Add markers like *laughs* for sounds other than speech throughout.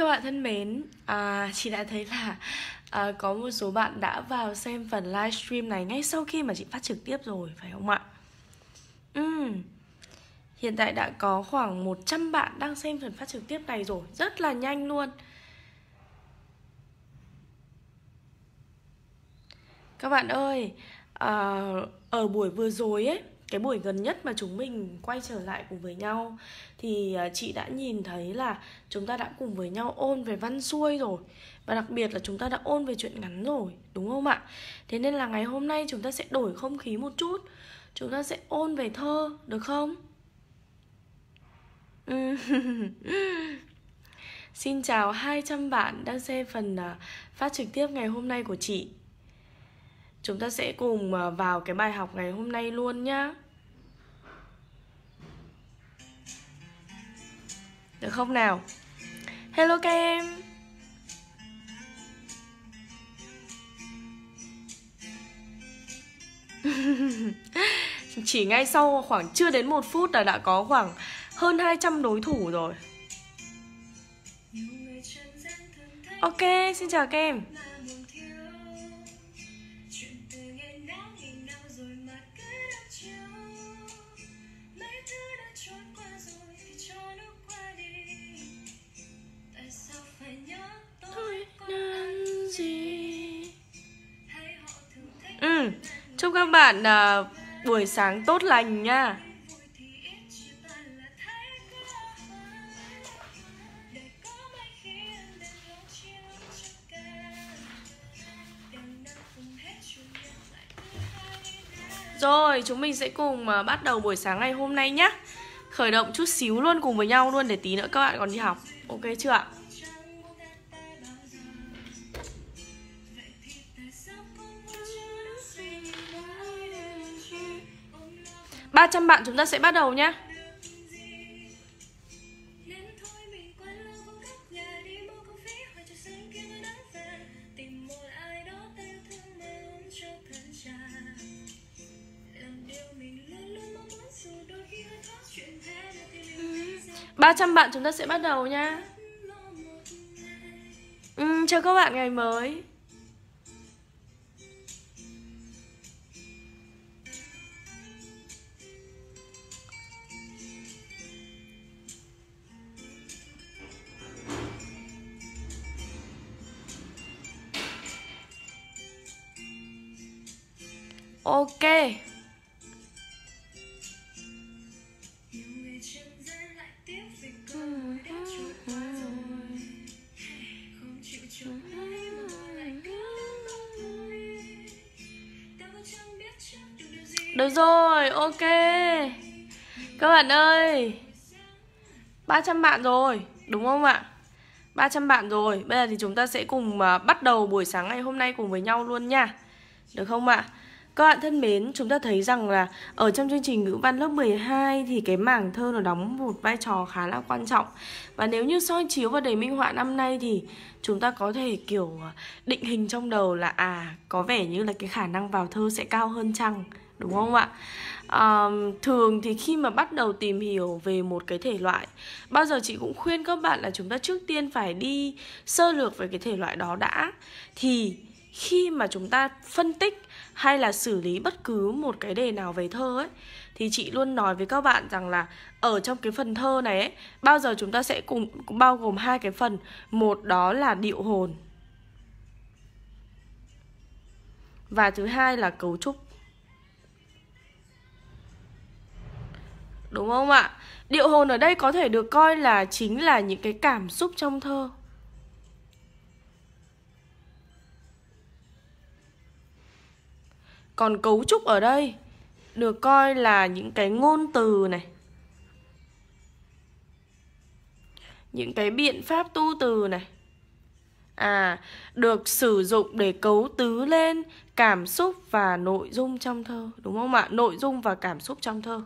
các bạn thân mến à, chị đã thấy là à, có một số bạn đã vào xem phần livestream này ngay sau khi mà chị phát trực tiếp rồi phải không ạ uhm. hiện tại đã có khoảng 100 bạn đang xem phần phát trực tiếp này rồi rất là nhanh luôn các bạn ơi à, ở buổi vừa rồi ấy cái buổi gần nhất mà chúng mình quay trở lại cùng với nhau thì à, chị đã nhìn thấy là chúng ta đã cùng với nhau ôn về văn xuôi rồi và đặc biệt là chúng ta đã ôn về chuyện ngắn rồi đúng không ạ thế nên là ngày hôm nay chúng ta sẽ đổi không khí một chút chúng ta sẽ ôn về thơ được không ừ. *laughs* Xin chào 200 bạn đang xem phần à, phát trực tiếp ngày hôm nay của chị Chúng ta sẽ cùng ờ, vào cái bài học ngày hôm nay luôn nhá Được không nào? Hello các em *laughs* Chỉ ngay sau khoảng chưa đến một phút là đã có khoảng hơn 200 đối thủ rồi Ok, xin chào các em Chúc các bạn uh, buổi sáng tốt lành nha Rồi, chúng mình sẽ cùng uh, bắt đầu buổi sáng ngày hôm nay nhé Khởi động chút xíu luôn cùng với nhau luôn để tí nữa các bạn còn đi học Ok chưa ạ? 300 bạn chúng ta sẽ bắt đầu nhé ba trăm bạn chúng ta sẽ bắt đầu nha. Ừ, chào các bạn ngày mới. ok Được rồi, ok Các bạn ơi 300 bạn rồi, đúng không ạ? 300 bạn rồi Bây giờ thì chúng ta sẽ cùng à, bắt đầu buổi sáng ngày hôm nay cùng với nhau luôn nha Được không ạ? Các bạn thân mến, chúng ta thấy rằng là ở trong chương trình ngữ văn lớp 12 thì cái mảng thơ nó đóng một vai trò khá là quan trọng. Và nếu như soi chiếu vào đề minh họa năm nay thì chúng ta có thể kiểu định hình trong đầu là à có vẻ như là cái khả năng vào thơ sẽ cao hơn chăng, đúng không ạ? À, thường thì khi mà bắt đầu tìm hiểu về một cái thể loại bao giờ chị cũng khuyên các bạn là chúng ta trước tiên phải đi sơ lược về cái thể loại đó đã thì khi mà chúng ta phân tích hay là xử lý bất cứ một cái đề nào về thơ ấy thì chị luôn nói với các bạn rằng là ở trong cái phần thơ này ấy, bao giờ chúng ta sẽ cùng bao gồm hai cái phần một đó là điệu hồn và thứ hai là cấu trúc đúng không ạ điệu hồn ở đây có thể được coi là chính là những cái cảm xúc trong thơ còn cấu trúc ở đây được coi là những cái ngôn từ này những cái biện pháp tu từ này à được sử dụng để cấu tứ lên cảm xúc và nội dung trong thơ đúng không ạ nội dung và cảm xúc trong thơ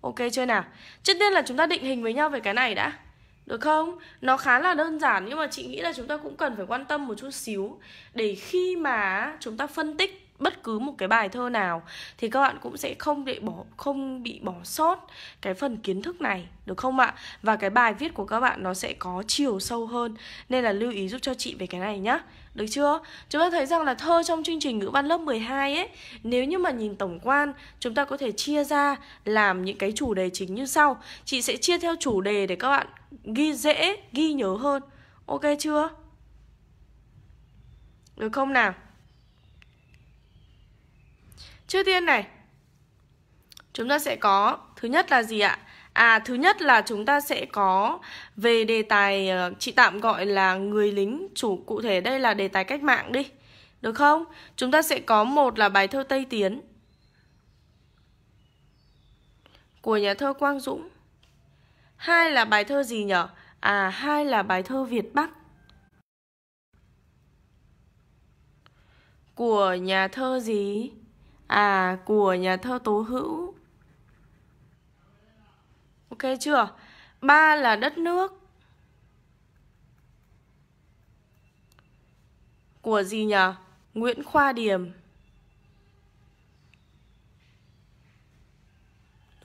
ok chưa nào trước tiên là chúng ta định hình với nhau về cái này đã được không nó khá là đơn giản nhưng mà chị nghĩ là chúng ta cũng cần phải quan tâm một chút xíu để khi mà chúng ta phân tích bất cứ một cái bài thơ nào thì các bạn cũng sẽ không bị bỏ không bị bỏ sót cái phần kiến thức này được không ạ? Và cái bài viết của các bạn nó sẽ có chiều sâu hơn nên là lưu ý giúp cho chị về cái này nhá. Được chưa? Chúng ta thấy rằng là thơ trong chương trình ngữ văn lớp 12 ấy, nếu như mà nhìn tổng quan, chúng ta có thể chia ra làm những cái chủ đề chính như sau. Chị sẽ chia theo chủ đề để các bạn ghi dễ, ghi nhớ hơn. Ok chưa? Được không nào? Trước tiên này, chúng ta sẽ có thứ nhất là gì ạ? À, thứ nhất là chúng ta sẽ có về đề tài ờ, chị tạm gọi là người lính chủ cụ thể đây là đề tài cách mạng đi. Được không? Chúng ta sẽ có một là bài thơ Tây Tiến của nhà thơ Quang Dũng. Hai là bài thơ gì nhở? À, hai là bài thơ Việt Bắc của nhà thơ gì? à của nhà thơ Tố Hữu. Ok chưa? Ba là đất nước. Của gì nhỉ? Nguyễn Khoa điểm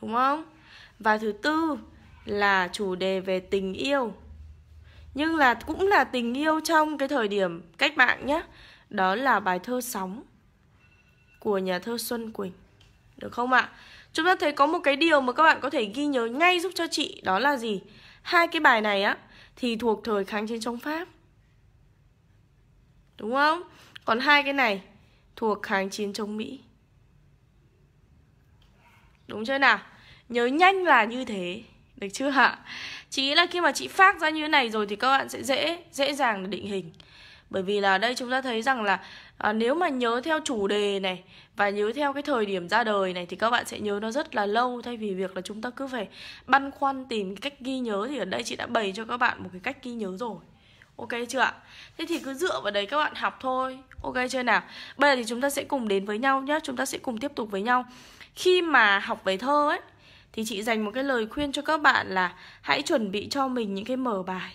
Đúng không? Và thứ tư là chủ đề về tình yêu. Nhưng là cũng là tình yêu trong cái thời điểm cách mạng nhé. Đó là bài thơ sóng của nhà thơ Xuân Quỳnh. Được không ạ? Chúng ta thấy có một cái điều mà các bạn có thể ghi nhớ ngay giúp cho chị đó là gì? Hai cái bài này á thì thuộc thời kháng chiến chống Pháp. Đúng không? Còn hai cái này thuộc kháng chiến chống Mỹ. Đúng chưa nào? Nhớ nhanh là như thế. Được chưa ạ? Chỉ là khi mà chị phát ra như thế này rồi thì các bạn sẽ dễ dễ dàng định hình. Bởi vì là đây chúng ta thấy rằng là à, nếu mà nhớ theo chủ đề này và nhớ theo cái thời điểm ra đời này thì các bạn sẽ nhớ nó rất là lâu thay vì việc là chúng ta cứ phải băn khoăn tìm cách ghi nhớ thì ở đây chị đã bày cho các bạn một cái cách ghi nhớ rồi Ok chưa ạ? Thế thì cứ dựa vào đấy các bạn học thôi Ok chưa nào? Bây giờ thì chúng ta sẽ cùng đến với nhau nhé Chúng ta sẽ cùng tiếp tục với nhau Khi mà học về thơ ấy Thì chị dành một cái lời khuyên cho các bạn là Hãy chuẩn bị cho mình những cái mở bài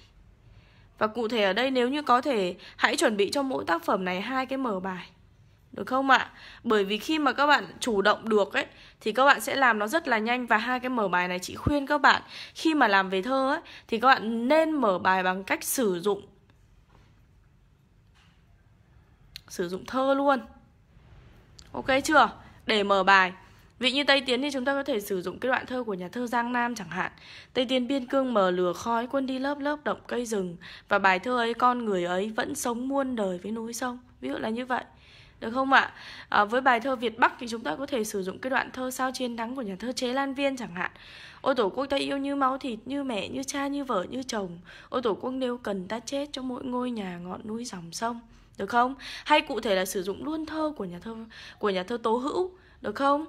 và cụ thể ở đây nếu như có thể hãy chuẩn bị cho mỗi tác phẩm này hai cái mở bài. Được không ạ? Bởi vì khi mà các bạn chủ động được ấy thì các bạn sẽ làm nó rất là nhanh và hai cái mở bài này chị khuyên các bạn khi mà làm về thơ ấy thì các bạn nên mở bài bằng cách sử dụng sử dụng thơ luôn. Ok chưa? Để mở bài Vị như Tây Tiến thì chúng ta có thể sử dụng cái đoạn thơ của nhà thơ Giang Nam chẳng hạn. Tây Tiến biên cương mờ lửa khói quân đi lớp lớp động cây rừng và bài thơ ấy con người ấy vẫn sống muôn đời với núi sông. Ví dụ là như vậy. Được không ạ? À, với bài thơ Việt Bắc thì chúng ta có thể sử dụng cái đoạn thơ sao chiến thắng của nhà thơ Chế Lan Viên chẳng hạn. Ôi tổ quốc ta yêu như máu thịt, như mẹ, như cha, như vợ, như chồng. Ôi tổ quốc nếu cần ta chết cho mỗi ngôi nhà, ngọn núi, dòng sông. Được không? Hay cụ thể là sử dụng luôn thơ của nhà thơ của nhà thơ Tố Hữu, được không?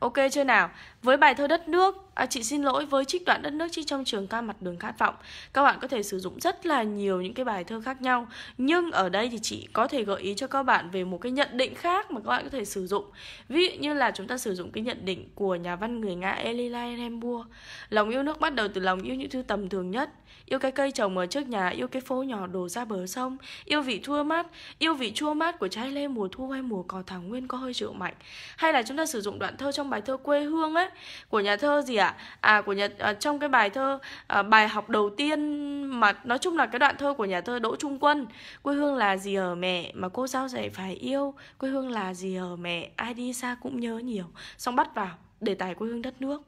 Ok chưa nào? Với bài thơ Đất nước À, chị xin lỗi với trích đoạn đất nước chi trong trường ca mặt đường khát vọng các bạn có thể sử dụng rất là nhiều những cái bài thơ khác nhau nhưng ở đây thì chị có thể gợi ý cho các bạn về một cái nhận định khác mà các bạn có thể sử dụng ví dụ như là chúng ta sử dụng cái nhận định của nhà văn người nga elila Enembua lòng yêu nước bắt đầu từ lòng yêu những thứ tầm thường nhất yêu cái cây trồng ở trước nhà yêu cái phố nhỏ đổ ra bờ sông yêu vị chua mát yêu vị chua mát của trái lê mùa thu hay mùa cò thảo nguyên có hơi rượu mạnh hay là chúng ta sử dụng đoạn thơ trong bài thơ quê hương ấy của nhà thơ gì ạ à? ạ à của nhật à, trong cái bài thơ à, bài học đầu tiên mà nói chung là cái đoạn thơ của nhà thơ đỗ trung quân quê hương là gì ở mẹ mà cô giáo dạy phải yêu quê hương là gì ở mẹ ai đi xa cũng nhớ nhiều xong bắt vào đề tài quê hương đất nước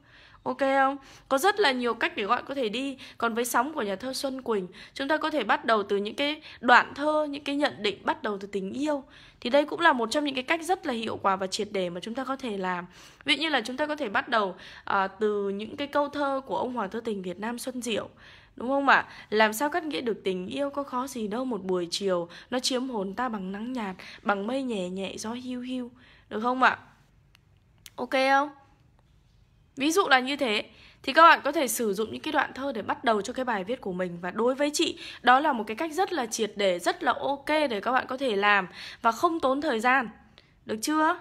Ok không? Có rất là nhiều cách để gọi có thể đi Còn với sóng của nhà thơ Xuân Quỳnh Chúng ta có thể bắt đầu từ những cái đoạn thơ Những cái nhận định bắt đầu từ tình yêu Thì đây cũng là một trong những cái cách rất là hiệu quả và triệt để mà chúng ta có thể làm Ví dụ như là chúng ta có thể bắt đầu à, từ những cái câu thơ của ông Hoàng Thơ Tình Việt Nam Xuân Diệu Đúng không ạ? Làm sao cắt nghĩa được tình yêu có khó gì đâu một buổi chiều Nó chiếm hồn ta bằng nắng nhạt, bằng mây nhẹ nhẹ gió hiu hiu Được không ạ? Ok không? Ví dụ là như thế thì các bạn có thể sử dụng những cái đoạn thơ để bắt đầu cho cái bài viết của mình và đối với chị đó là một cái cách rất là triệt để rất là ok để các bạn có thể làm và không tốn thời gian được chưa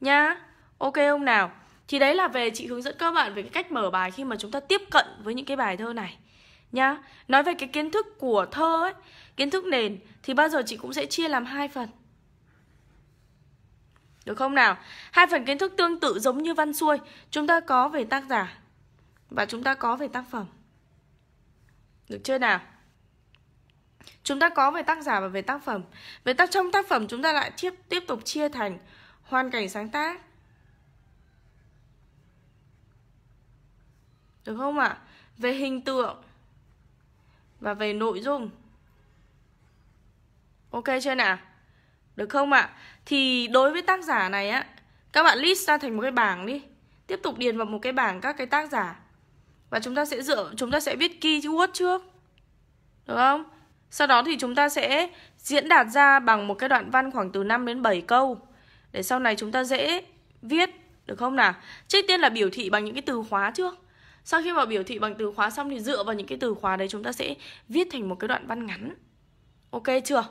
nhá ok không nào thì đấy là về chị hướng dẫn các bạn về cái cách mở bài khi mà chúng ta tiếp cận với những cái bài thơ này nhá nói về cái kiến thức của thơ ấy kiến thức nền thì bao giờ chị cũng sẽ chia làm hai phần được không nào? Hai phần kiến thức tương tự giống như văn xuôi Chúng ta có về tác giả Và chúng ta có về tác phẩm Được chưa nào? Chúng ta có về tác giả và về tác phẩm Về tác trong tác phẩm chúng ta lại tiếp, tiếp tục chia thành Hoàn cảnh sáng tác Được không ạ? À? Về hình tượng Và về nội dung Ok chưa nào? Được không ạ? Thì đối với tác giả này á Các bạn list ra thành một cái bảng đi Tiếp tục điền vào một cái bảng các cái tác giả Và chúng ta sẽ dựa Chúng ta sẽ viết keyword trước Được không? Sau đó thì chúng ta sẽ diễn đạt ra bằng một cái đoạn văn khoảng từ 5 đến 7 câu Để sau này chúng ta dễ viết Được không nào? Trước tiên là biểu thị bằng những cái từ khóa trước Sau khi mà biểu thị bằng từ khóa xong thì dựa vào những cái từ khóa đấy chúng ta sẽ viết thành một cái đoạn văn ngắn Ok chưa?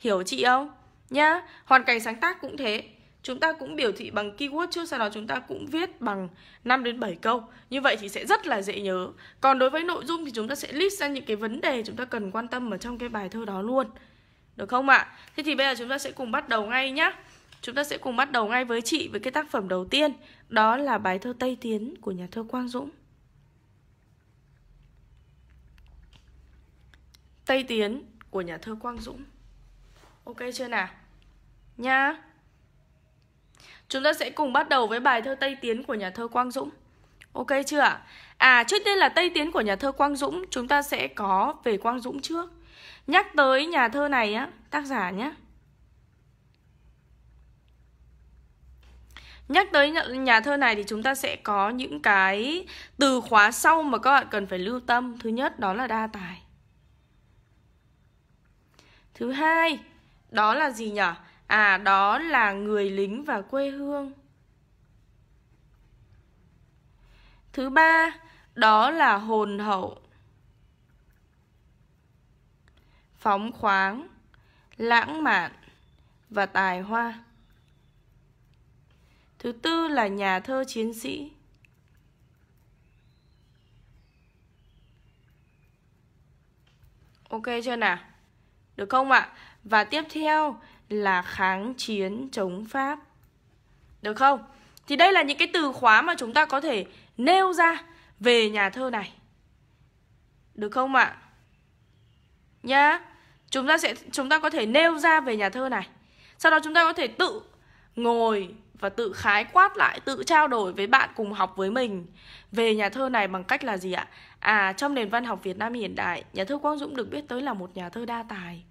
Hiểu chị không? nhá. Hoàn cảnh sáng tác cũng thế. Chúng ta cũng biểu thị bằng keyword trước sau đó chúng ta cũng viết bằng 5 đến 7 câu. Như vậy thì sẽ rất là dễ nhớ. Còn đối với nội dung thì chúng ta sẽ list ra những cái vấn đề chúng ta cần quan tâm ở trong cái bài thơ đó luôn. Được không ạ? À? Thế thì bây giờ chúng ta sẽ cùng bắt đầu ngay nhá. Chúng ta sẽ cùng bắt đầu ngay với chị với cái tác phẩm đầu tiên, đó là bài thơ Tây Tiến của nhà thơ Quang Dũng. Tây Tiến của nhà thơ Quang Dũng. Ok chưa nào? Nha. Chúng ta sẽ cùng bắt đầu với bài thơ Tây Tiến của nhà thơ Quang Dũng. Ok chưa ạ? À, trước tiên là Tây Tiến của nhà thơ Quang Dũng, chúng ta sẽ có về Quang Dũng trước. Nhắc tới nhà thơ này á, tác giả nhé. Nhắc tới nhà thơ này thì chúng ta sẽ có những cái từ khóa sau mà các bạn cần phải lưu tâm. Thứ nhất đó là đa tài. Thứ hai đó là gì nhở? À đó là người lính và quê hương Thứ ba, đó là hồn hậu Phóng khoáng, lãng mạn và tài hoa Thứ tư là nhà thơ chiến sĩ Ok chưa nào? Được không ạ? À? và tiếp theo là kháng chiến chống Pháp. Được không? Thì đây là những cái từ khóa mà chúng ta có thể nêu ra về nhà thơ này. Được không ạ? À? Nhá. Chúng ta sẽ chúng ta có thể nêu ra về nhà thơ này. Sau đó chúng ta có thể tự ngồi và tự khái quát lại, tự trao đổi với bạn cùng học với mình về nhà thơ này bằng cách là gì ạ? À, trong nền văn học Việt Nam hiện đại, nhà thơ Quang Dũng được biết tới là một nhà thơ đa tài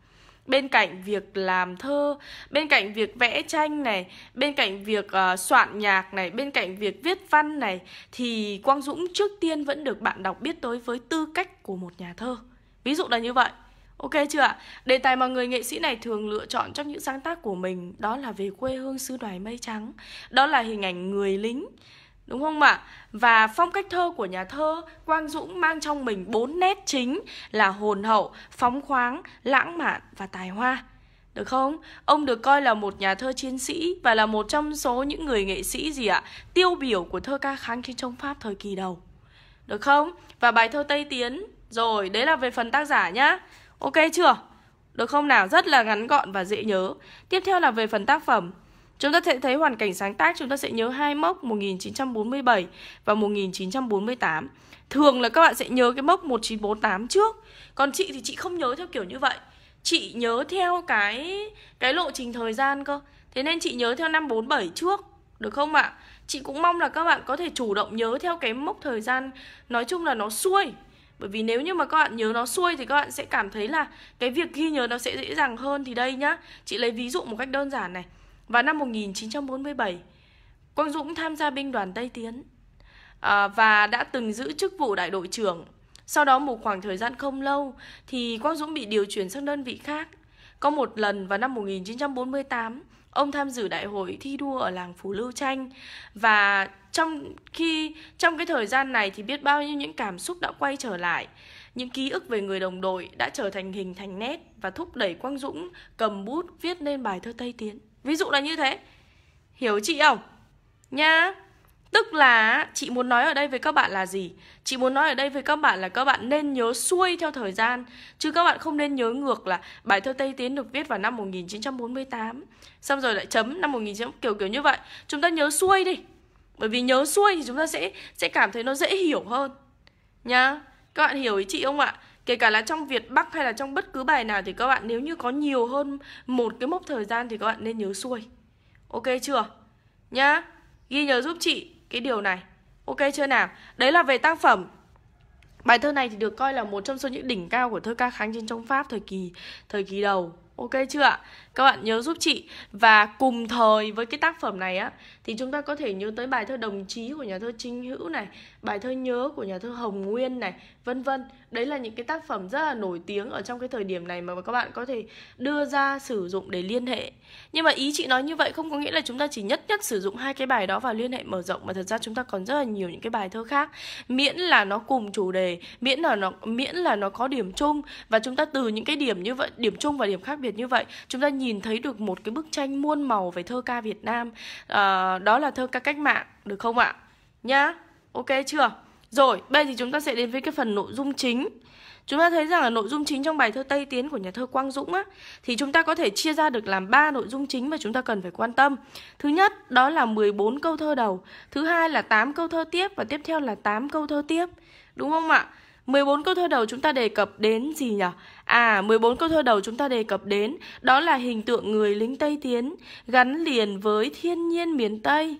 bên cạnh việc làm thơ bên cạnh việc vẽ tranh này bên cạnh việc uh, soạn nhạc này bên cạnh việc viết văn này thì quang dũng trước tiên vẫn được bạn đọc biết tới với tư cách của một nhà thơ ví dụ là như vậy Ok chưa ạ? Đề tài mà người nghệ sĩ này thường lựa chọn trong những sáng tác của mình đó là về quê hương xứ đoài mây trắng, đó là hình ảnh người lính, đúng không ạ? Và phong cách thơ của nhà thơ Quang Dũng mang trong mình bốn nét chính là hồn hậu, phóng khoáng, lãng mạn và tài hoa. Được không? Ông được coi là một nhà thơ chiến sĩ và là một trong số những người nghệ sĩ gì ạ? Tiêu biểu của thơ ca kháng chiến chống Pháp thời kỳ đầu. Được không? Và bài thơ Tây Tiến Rồi, đấy là về phần tác giả nhá Ok chưa? Được không nào? Rất là ngắn gọn và dễ nhớ Tiếp theo là về phần tác phẩm Chúng ta sẽ thấy hoàn cảnh sáng tác chúng ta sẽ nhớ hai mốc 1947 và 1948. Thường là các bạn sẽ nhớ cái mốc 1948 trước. Còn chị thì chị không nhớ theo kiểu như vậy. Chị nhớ theo cái cái lộ trình thời gian cơ. Thế nên chị nhớ theo năm 47 trước, được không ạ? Chị cũng mong là các bạn có thể chủ động nhớ theo cái mốc thời gian nói chung là nó xuôi. Bởi vì nếu như mà các bạn nhớ nó xuôi thì các bạn sẽ cảm thấy là cái việc ghi nhớ nó sẽ dễ dàng hơn thì đây nhá. Chị lấy ví dụ một cách đơn giản này. Và năm 1947, Quang Dũng tham gia binh đoàn Tây Tiến à, và đã từng giữ chức vụ đại đội trưởng. Sau đó một khoảng thời gian không lâu thì Quang Dũng bị điều chuyển sang đơn vị khác. Có một lần vào năm 1948, ông tham dự đại hội thi đua ở làng Phú Lưu Tranh và trong khi trong cái thời gian này thì biết bao nhiêu những cảm xúc đã quay trở lại. Những ký ức về người đồng đội đã trở thành hình thành nét và thúc đẩy Quang Dũng cầm bút viết nên bài thơ Tây Tiến. Ví dụ là như thế Hiểu chị không? nha Tức là chị muốn nói ở đây với các bạn là gì? Chị muốn nói ở đây với các bạn là các bạn nên nhớ xuôi theo thời gian Chứ các bạn không nên nhớ ngược là bài thơ Tây Tiến được viết vào năm 1948 Xong rồi lại chấm năm 1948 kiểu kiểu như vậy Chúng ta nhớ xuôi đi Bởi vì nhớ xuôi thì chúng ta sẽ sẽ cảm thấy nó dễ hiểu hơn Nhá Các bạn hiểu ý chị không ạ? kể cả là trong Việt Bắc hay là trong bất cứ bài nào thì các bạn nếu như có nhiều hơn một cái mốc thời gian thì các bạn nên nhớ xuôi ok chưa nhá ghi nhớ giúp chị cái điều này ok chưa nào đấy là về tác phẩm bài thơ này thì được coi là một trong số những đỉnh cao của thơ ca kháng chiến trong pháp thời kỳ thời kỳ đầu ok chưa ạ các bạn nhớ giúp chị và cùng thời với cái tác phẩm này á thì chúng ta có thể nhớ tới bài thơ đồng chí của nhà thơ Trinh Hữu này bài thơ nhớ của nhà thơ Hồng Nguyên này vân vân đấy là những cái tác phẩm rất là nổi tiếng ở trong cái thời điểm này mà các bạn có thể đưa ra sử dụng để liên hệ nhưng mà ý chị nói như vậy không có nghĩa là chúng ta chỉ nhất nhất sử dụng hai cái bài đó vào liên hệ mở rộng mà thật ra chúng ta còn rất là nhiều những cái bài thơ khác miễn là nó cùng chủ đề miễn là nó miễn là nó có điểm chung và chúng ta từ những cái điểm như vậy điểm chung và điểm khác biệt như vậy chúng ta nhìn nhìn thấy được một cái bức tranh muôn màu về thơ ca Việt Nam à, Đó là thơ ca cách mạng, được không ạ? Nhá, ok chưa? Rồi, bây giờ thì chúng ta sẽ đến với cái phần nội dung chính Chúng ta thấy rằng là nội dung chính trong bài thơ Tây Tiến của nhà thơ Quang Dũng á, thì chúng ta có thể chia ra được làm ba nội dung chính mà chúng ta cần phải quan tâm. Thứ nhất, đó là 14 câu thơ đầu, thứ hai là 8 câu thơ tiếp và tiếp theo là 8 câu thơ tiếp. Đúng không ạ? 14 câu thơ đầu chúng ta đề cập đến gì nhỉ? À, 14 câu thơ đầu chúng ta đề cập đến đó là hình tượng người lính Tây Tiến gắn liền với thiên nhiên miền Tây.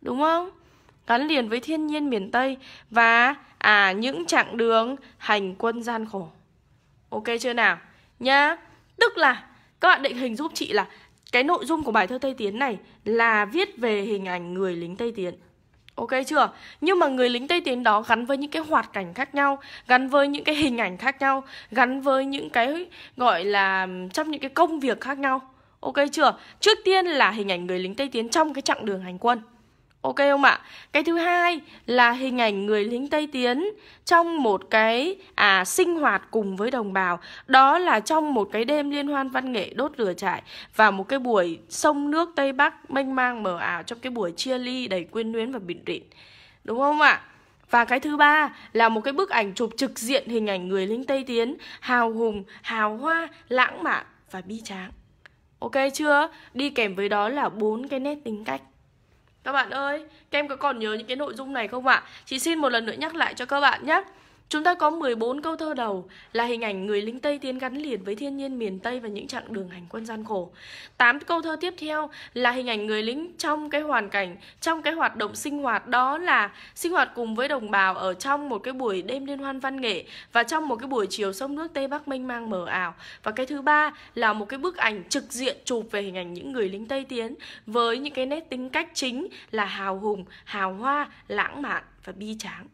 Đúng không? Gắn liền với thiên nhiên miền Tây và à những chặng đường hành quân gian khổ. Ok chưa nào? Nhá. Tức là các bạn định hình giúp chị là cái nội dung của bài thơ Tây Tiến này là viết về hình ảnh người lính Tây Tiến. Ok chưa? Nhưng mà người lính Tây Tiến đó gắn với những cái hoạt cảnh khác nhau, gắn với những cái hình ảnh khác nhau, gắn với những cái gọi là trong những cái công việc khác nhau. Ok chưa? Trước tiên là hình ảnh người lính Tây Tiến trong cái chặng đường hành quân. Ok không ạ? Cái thứ hai là hình ảnh người lính Tây Tiến trong một cái à sinh hoạt cùng với đồng bào. Đó là trong một cái đêm liên hoan văn nghệ đốt lửa trại và một cái buổi sông nước Tây Bắc mênh mang mờ ảo trong cái buổi chia ly đầy quyến luyến và bình rịn. Đúng không ạ? Và cái thứ ba là một cái bức ảnh chụp trực diện hình ảnh người lính Tây Tiến hào hùng, hào hoa, lãng mạn và bi tráng. Ok chưa? Đi kèm với đó là bốn cái nét tính cách. Các bạn ơi, các em có còn nhớ những cái nội dung này không ạ? Chị xin một lần nữa nhắc lại cho các bạn nhé. Chúng ta có 14 câu thơ đầu là hình ảnh người lính Tây tiến gắn liền với thiên nhiên miền Tây và những chặng đường hành quân gian khổ. 8 câu thơ tiếp theo là hình ảnh người lính trong cái hoàn cảnh, trong cái hoạt động sinh hoạt đó là sinh hoạt cùng với đồng bào ở trong một cái buổi đêm liên hoan văn nghệ và trong một cái buổi chiều sông nước Tây Bắc mênh mang mờ ảo. Và cái thứ ba là một cái bức ảnh trực diện chụp về hình ảnh những người lính Tây tiến với những cái nét tính cách chính là hào hùng, hào hoa, lãng mạn và bi tráng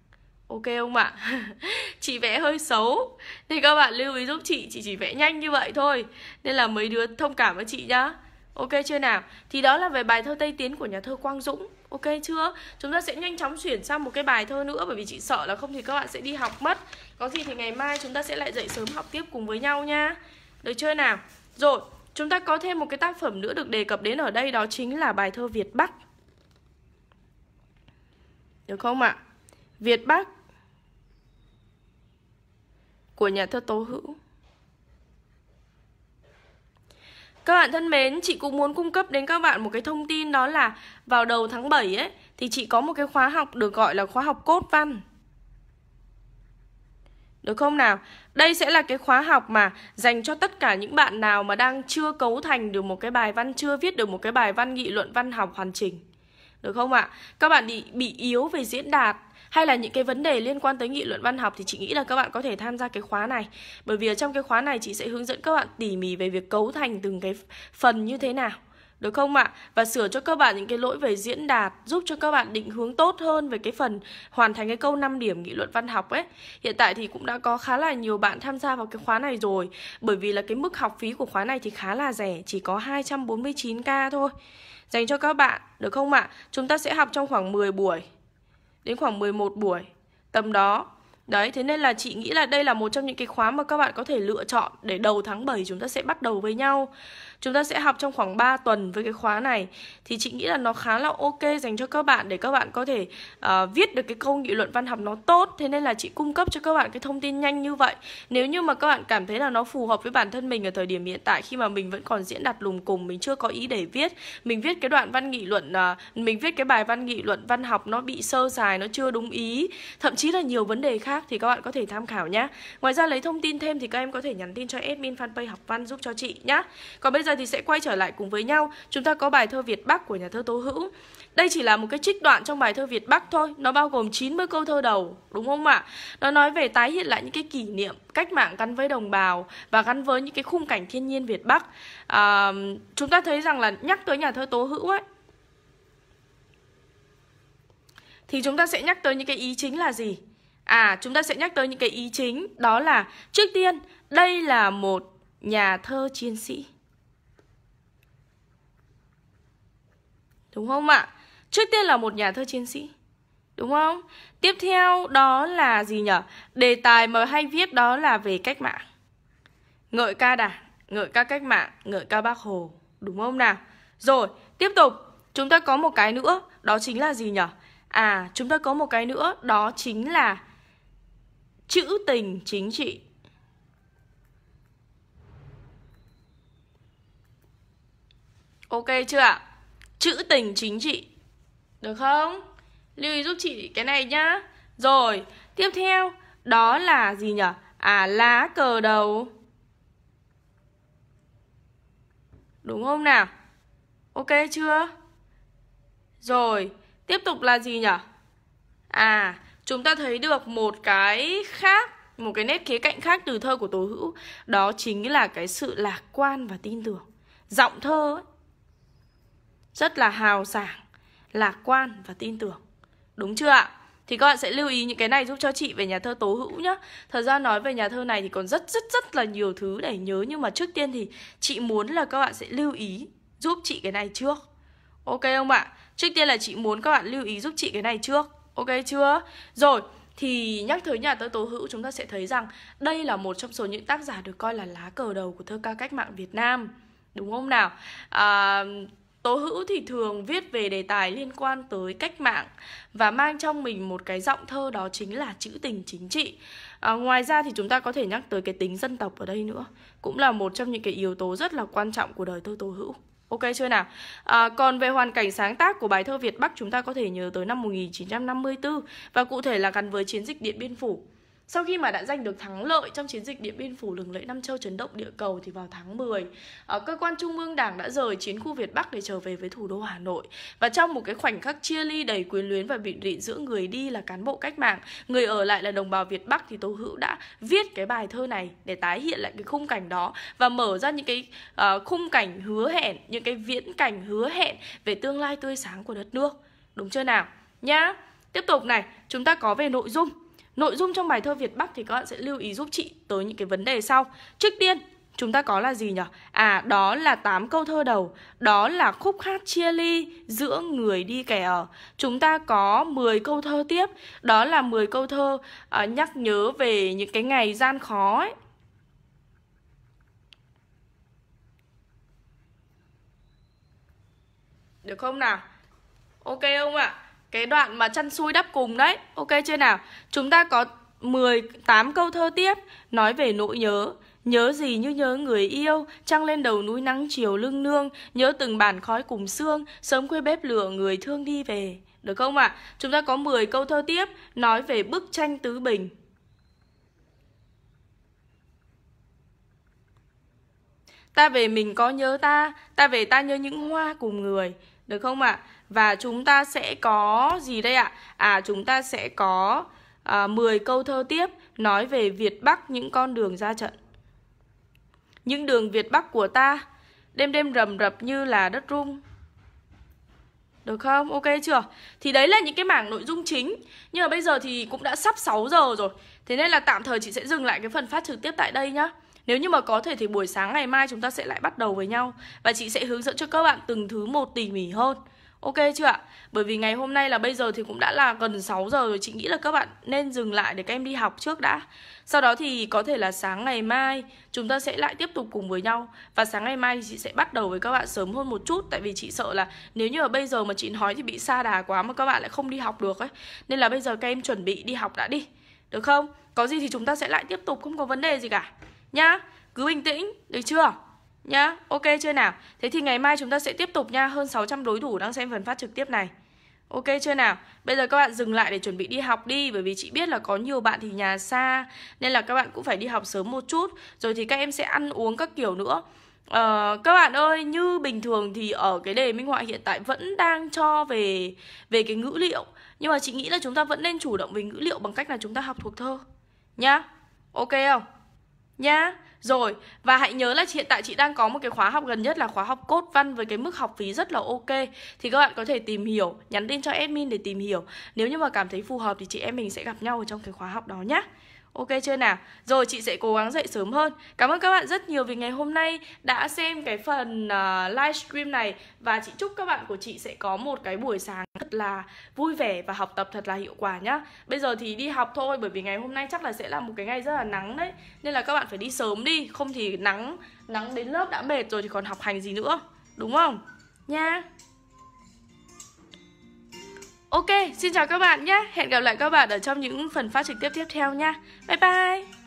ok không ạ *laughs* chị vẽ hơi xấu nên các bạn lưu ý giúp chị chị chỉ vẽ nhanh như vậy thôi nên là mấy đứa thông cảm với chị nhá ok chưa nào thì đó là về bài thơ tây tiến của nhà thơ quang dũng ok chưa chúng ta sẽ nhanh chóng chuyển sang một cái bài thơ nữa bởi vì chị sợ là không thì các bạn sẽ đi học mất có gì thì ngày mai chúng ta sẽ lại dậy sớm học tiếp cùng với nhau nhá. được chưa nào rồi chúng ta có thêm một cái tác phẩm nữa được đề cập đến ở đây đó chính là bài thơ việt bắc được không ạ việt bắc của nhà thơ Tố Hữu. Các bạn thân mến, chị cũng muốn cung cấp đến các bạn một cái thông tin đó là vào đầu tháng 7 ấy thì chị có một cái khóa học được gọi là khóa học cốt văn. Được không nào? Đây sẽ là cái khóa học mà dành cho tất cả những bạn nào mà đang chưa cấu thành được một cái bài văn, chưa viết được một cái bài văn nghị luận văn học hoàn chỉnh. Được không ạ? Các bạn bị, bị yếu về diễn đạt, hay là những cái vấn đề liên quan tới nghị luận văn học thì chị nghĩ là các bạn có thể tham gia cái khóa này bởi vì ở trong cái khóa này chị sẽ hướng dẫn các bạn tỉ mỉ về việc cấu thành từng cái phần như thế nào được không ạ? À? Và sửa cho các bạn những cái lỗi về diễn đạt Giúp cho các bạn định hướng tốt hơn về cái phần Hoàn thành cái câu 5 điểm nghị luận văn học ấy Hiện tại thì cũng đã có khá là nhiều bạn tham gia vào cái khóa này rồi Bởi vì là cái mức học phí của khóa này thì khá là rẻ Chỉ có 249k thôi Dành cho các bạn, được không ạ? À? Chúng ta sẽ học trong khoảng 10 buổi đến khoảng 11 buổi tầm đó. Đấy, thế nên là chị nghĩ là đây là một trong những cái khóa mà các bạn có thể lựa chọn để đầu tháng 7 chúng ta sẽ bắt đầu với nhau. Chúng ta sẽ học trong khoảng 3 tuần với cái khóa này Thì chị nghĩ là nó khá là ok dành cho các bạn Để các bạn có thể uh, viết được cái câu nghị luận văn học nó tốt Thế nên là chị cung cấp cho các bạn cái thông tin nhanh như vậy Nếu như mà các bạn cảm thấy là nó phù hợp với bản thân mình ở thời điểm hiện tại Khi mà mình vẫn còn diễn đạt lùng cùng, mình chưa có ý để viết Mình viết cái đoạn văn nghị luận, uh, mình viết cái bài văn nghị luận văn học nó bị sơ dài, nó chưa đúng ý Thậm chí là nhiều vấn đề khác thì các bạn có thể tham khảo nhé Ngoài ra lấy thông tin thêm thì các em có thể nhắn tin cho admin fanpage học văn giúp cho chị nhé Còn bây giờ giờ thì sẽ quay trở lại cùng với nhau. Chúng ta có bài thơ Việt Bắc của nhà thơ Tố Hữu. Đây chỉ là một cái trích đoạn trong bài thơ Việt Bắc thôi, nó bao gồm 90 câu thơ đầu, đúng không ạ? Nó nói về tái hiện lại những cái kỷ niệm cách mạng gắn với đồng bào và gắn với những cái khung cảnh thiên nhiên Việt Bắc. À, chúng ta thấy rằng là nhắc tới nhà thơ Tố Hữu ấy, thì chúng ta sẽ nhắc tới những cái ý chính là gì? À, chúng ta sẽ nhắc tới những cái ý chính đó là trước tiên, đây là một nhà thơ chiến sĩ. Đúng không ạ? Trước tiên là một nhà thơ chiến sĩ Đúng không? Tiếp theo đó là gì nhở? Đề tài mà hay viết đó là về cách mạng Ngợi ca đảng, ngợi ca cách mạng, ngợi ca bác Hồ Đúng không nào? Rồi, tiếp tục Chúng ta có một cái nữa Đó chính là gì nhở? À, chúng ta có một cái nữa Đó chính là Chữ tình chính trị Ok chưa ạ? chữ tình chính trị Được không? Lưu ý giúp chị cái này nhá Rồi, tiếp theo Đó là gì nhở? À, lá cờ đầu Đúng không nào? Ok chưa? Rồi, tiếp tục là gì nhở? À, chúng ta thấy được một cái khác một cái nét khía cạnh khác từ thơ của tố hữu đó chính là cái sự lạc quan và tin tưởng giọng thơ ấy, rất là hào sảng, lạc quan và tin tưởng. Đúng chưa ạ? Thì các bạn sẽ lưu ý những cái này giúp cho chị về nhà thơ Tố Hữu nhá. Thật ra nói về nhà thơ này thì còn rất rất rất là nhiều thứ để nhớ nhưng mà trước tiên thì chị muốn là các bạn sẽ lưu ý giúp chị cái này trước. Ok không ạ? Trước tiên là chị muốn các bạn lưu ý giúp chị cái này trước. Ok chưa? Rồi, thì nhắc tới nhà thơ Tố Hữu chúng ta sẽ thấy rằng đây là một trong số những tác giả được coi là lá cờ đầu của thơ ca cách mạng Việt Nam. Đúng không nào? À, Tố hữu thì thường viết về đề tài liên quan tới cách mạng và mang trong mình một cái giọng thơ đó chính là chữ tình chính trị. À, ngoài ra thì chúng ta có thể nhắc tới cái tính dân tộc ở đây nữa, cũng là một trong những cái yếu tố rất là quan trọng của đời thơ Tố hữu. Ok chưa nào? À, còn về hoàn cảnh sáng tác của bài thơ Việt Bắc chúng ta có thể nhớ tới năm 1954 và cụ thể là gắn với chiến dịch Điện Biên Phủ. Sau khi mà đã giành được thắng lợi trong chiến dịch Điện Biên Phủ lừng lẫy năm châu chấn động địa cầu thì vào tháng 10, ờ, cơ quan trung ương Đảng đã rời chiến khu Việt Bắc để trở về với thủ đô Hà Nội. Và trong một cái khoảnh khắc chia ly đầy quyến luyến và bị định giữa người đi là cán bộ cách mạng, người ở lại là đồng bào Việt Bắc thì Tô Hữu đã viết cái bài thơ này để tái hiện lại cái khung cảnh đó và mở ra những cái ờ, khung cảnh hứa hẹn, những cái viễn cảnh hứa hẹn về tương lai tươi sáng của đất nước. Đúng chưa nào? Nhá. Tiếp tục này, chúng ta có về nội dung Nội dung trong bài thơ Việt Bắc thì các bạn sẽ lưu ý giúp chị tới những cái vấn đề sau. Trước tiên, chúng ta có là gì nhỉ? À, đó là 8 câu thơ đầu. Đó là khúc hát chia ly giữa người đi kẻ ở. Chúng ta có 10 câu thơ tiếp. Đó là 10 câu thơ uh, nhắc nhớ về những cái ngày gian khó ấy. Được không nào? Ok không ạ? À? Cái đoạn mà chăn xuôi đắp cùng đấy Ok chưa nào Chúng ta có 18 câu thơ tiếp Nói về nỗi nhớ Nhớ gì như nhớ người yêu, trăng lên đầu núi nắng chiều lưng nương, nhớ từng bàn khói cùng xương, sớm quê bếp lửa người thương đi về. Được không ạ? À? Chúng ta có 10 câu thơ tiếp nói về bức tranh tứ bình. Ta về mình có nhớ ta, ta về ta nhớ những hoa cùng người. Được không ạ? À? Và chúng ta sẽ có gì đây ạ? À? à chúng ta sẽ có à, 10 câu thơ tiếp nói về Việt Bắc những con đường ra trận. Những đường Việt Bắc của ta đêm đêm rầm rập như là đất rung. Được không? Ok chưa? Thì đấy là những cái mảng nội dung chính. Nhưng mà bây giờ thì cũng đã sắp 6 giờ rồi. Thế nên là tạm thời chị sẽ dừng lại cái phần phát trực tiếp tại đây nhá. Nếu như mà có thể thì buổi sáng ngày mai chúng ta sẽ lại bắt đầu với nhau Và chị sẽ hướng dẫn cho các bạn từng thứ một tỉ mỉ hơn Ok chưa ạ? Bởi vì ngày hôm nay là bây giờ thì cũng đã là gần 6 giờ rồi Chị nghĩ là các bạn nên dừng lại để các em đi học trước đã Sau đó thì có thể là sáng ngày mai Chúng ta sẽ lại tiếp tục cùng với nhau Và sáng ngày mai thì chị sẽ bắt đầu với các bạn sớm hơn một chút Tại vì chị sợ là nếu như ở bây giờ mà chị nói thì bị xa đà quá Mà các bạn lại không đi học được ấy Nên là bây giờ các em chuẩn bị đi học đã đi Được không? Có gì thì chúng ta sẽ lại tiếp tục Không có vấn đề gì cả nhá. Cứ bình tĩnh, được chưa? Nhá, ok chưa nào? Thế thì ngày mai chúng ta sẽ tiếp tục nha, hơn 600 đối thủ đang xem phần phát trực tiếp này. Ok chưa nào? Bây giờ các bạn dừng lại để chuẩn bị đi học đi Bởi vì chị biết là có nhiều bạn thì nhà xa Nên là các bạn cũng phải đi học sớm một chút Rồi thì các em sẽ ăn uống các kiểu nữa Ờ, các bạn ơi, như bình thường thì ở cái đề minh họa hiện tại vẫn đang cho về về cái ngữ liệu Nhưng mà chị nghĩ là chúng ta vẫn nên chủ động về ngữ liệu bằng cách là chúng ta học thuộc thơ Nhá, ok không? nhá rồi và hãy nhớ là hiện tại chị đang có một cái khóa học gần nhất là khóa học cốt văn với cái mức học phí rất là ok thì các bạn có thể tìm hiểu nhắn tin cho admin để tìm hiểu nếu như mà cảm thấy phù hợp thì chị em mình sẽ gặp nhau ở trong cái khóa học đó nhá Ok chưa nào? Rồi chị sẽ cố gắng dậy sớm hơn. Cảm ơn các bạn rất nhiều vì ngày hôm nay đã xem cái phần uh, livestream này và chị chúc các bạn của chị sẽ có một cái buổi sáng thật là vui vẻ và học tập thật là hiệu quả nhá. Bây giờ thì đi học thôi bởi vì ngày hôm nay chắc là sẽ là một cái ngày rất là nắng đấy. Nên là các bạn phải đi sớm đi, không thì nắng nắng đến lớp đã mệt rồi thì còn học hành gì nữa. Đúng không? Nha. Ok, xin chào các bạn nhé. Hẹn gặp lại các bạn ở trong những phần phát trực tiếp tiếp theo nhé. Bye bye.